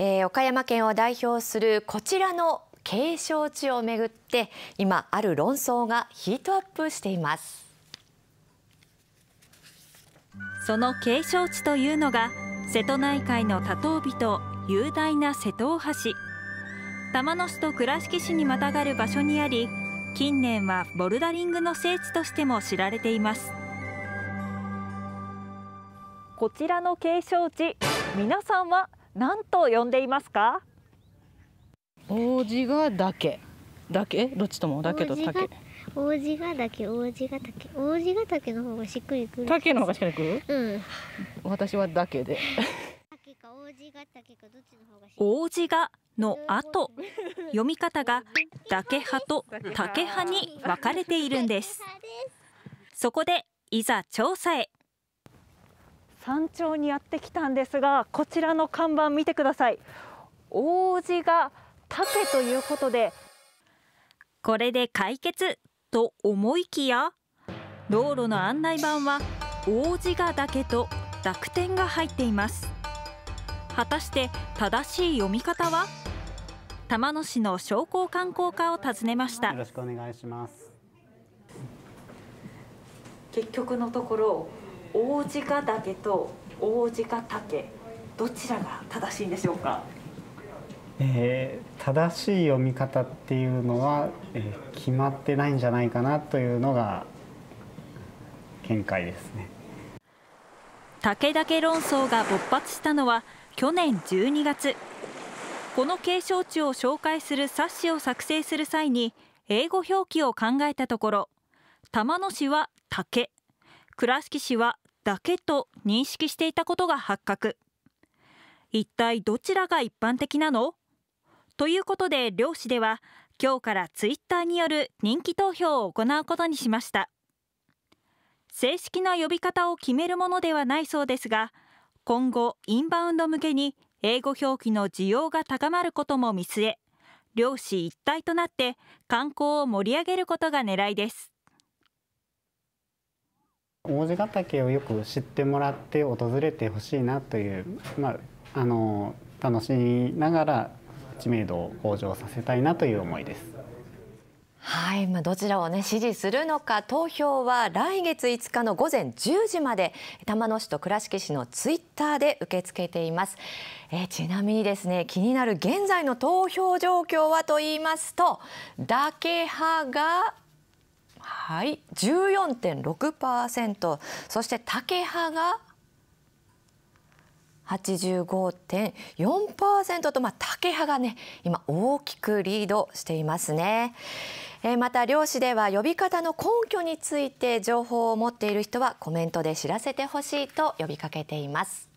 えー、岡山県を代表するこちらの景勝地をめぐって今ある論争がヒートアップしていますその景勝地というのが瀬戸内海の多島美と雄大な瀬戸大橋玉野市と倉敷市にまたがる場所にあり近年はボルダリングの聖地としても知られていますこちらの景勝地皆さんは何と呼んでいますか王子がだけだけどっちともだけと竹王子がだけ王子が竹王子が竹の方がしっくりくる竹の方がしっくりくるうん私はだけで王子がの後読み方がだけ派と竹派に分かれているんですそこでいざ調査へ山頂にやってきたんですがこちらの看板、見てください王子が竹ということでこれで解決と思いきや道路の案内板は王子がだけと濁点が入っています果たして正しい読み方は玉野市の商工観光課を訪ねましたよろしくお願いします結局のところ大鹿岳と大鹿岳どちらが正しいんでしょうか、えー、正しい読み方っていうのは、えー、決まってないんじゃないかなというのが見解ですね武岳論争が勃発したのは去年12月この景勝地を紹介する冊子を作成する際に英語表記を考えたところ玉野市は竹倉敷市はだけと認識していたことが発覚一体どちらが一般的なのということで漁師では今日からツイッターによる人気投票を行うことにしました正式な呼び方を決めるものではないそうですが今後インバウンド向けに英語表記の需要が高まることも見据え漁師一体となって観光を盛り上げることが狙いです王子ヶ岳をよく知ってもらって訪れてほしいなという、まあ、あの楽しみながら知名度を向上させたいなという思いです。はい、まあ、どちらをね支持するのか投票は来月5日の午前10時まで玉野市と倉敷市のツイッターで受け付けています。えちなみにですね気になる現在の投票状況はと言いますと、だけ派がはい、十四点六パーセント。そして竹派が八十五点四パーセントと、まあ、竹派がね今大きくリードしていますね。えー、また漁師では呼び方の根拠について情報を持っている人はコメントで知らせてほしいと呼びかけています。